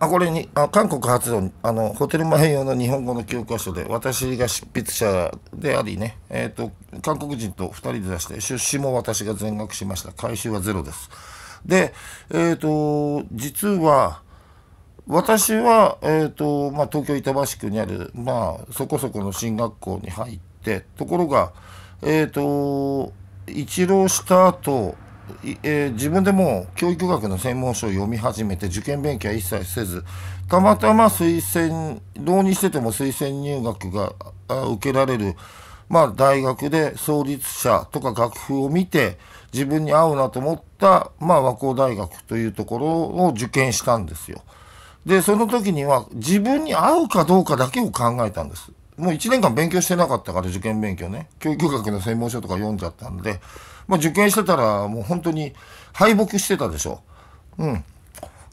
あこれにあ韓国発のあのホテル前用の日本語の教科書で私が執筆者でありね、えーと、韓国人と2人で出して出資も私が全額しました回収はゼロですでえっ、ー、と実は私は、えーとまあ、東京板橋区にある、まあ、そこそこの進学校に入ってところがえっ、ー、と一浪した後えー、自分でも教育学の専門書を読み始めて受験勉強は一切せずたまたま推薦どうにしてても推薦入学が受けられる、まあ、大学で創立者とか楽譜を見て自分に合うなと思った、まあ、和光大学というところを受験したんですよ。でその時には自分に合うかどうかだけを考えたんです。もう1年間勉強してなかったから、受験勉強ね。教育学の専門書とか読んじゃったんで、まあ、受験してたら、もう本当に敗北してたでしょ。うん。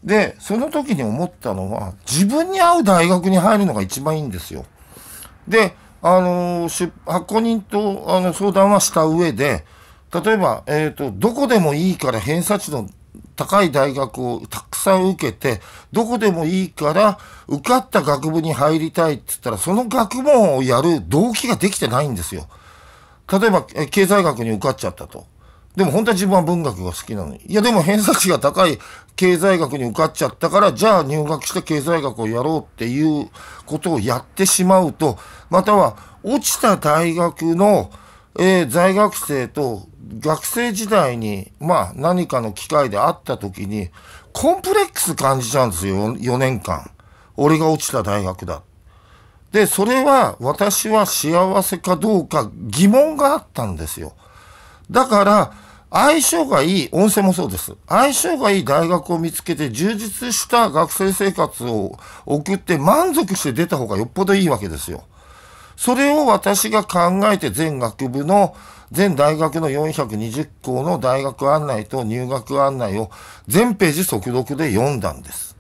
で、その時に思ったのは、自分に合う大学に入るのが一番いいんですよ。で、あのー、発行人とあの相談はした上で、例えば、えっ、ー、と、どこでもいいから偏差値の高い大学をたくさん受けて、どこでもいいから、受かった学部に入りたいって言ったら、その学問をやる動機ができてないんですよ。例えば、経済学に受かっちゃったと。でも本当は自分は文学が好きなのに。いやでも偏差値が高い経済学に受かっちゃったから、じゃあ入学して経済学をやろうっていうことをやってしまうと、または落ちた大学の、えー、在学生と学生時代に、まあ、何かの機会で会った時に、コンプレックス感じちゃうんですよ、4年間。俺が落ちた大学だ。で、それは私は幸せかどうか疑問があったんですよ。だから、相性がいい、温泉もそうです。相性がいい大学を見つけて充実した学生生活を送って満足して出た方がよっぽどいいわけですよ。それを私が考えて全学部の全大学の420校の大学案内と入学案内を全ページ速読で読んだんです。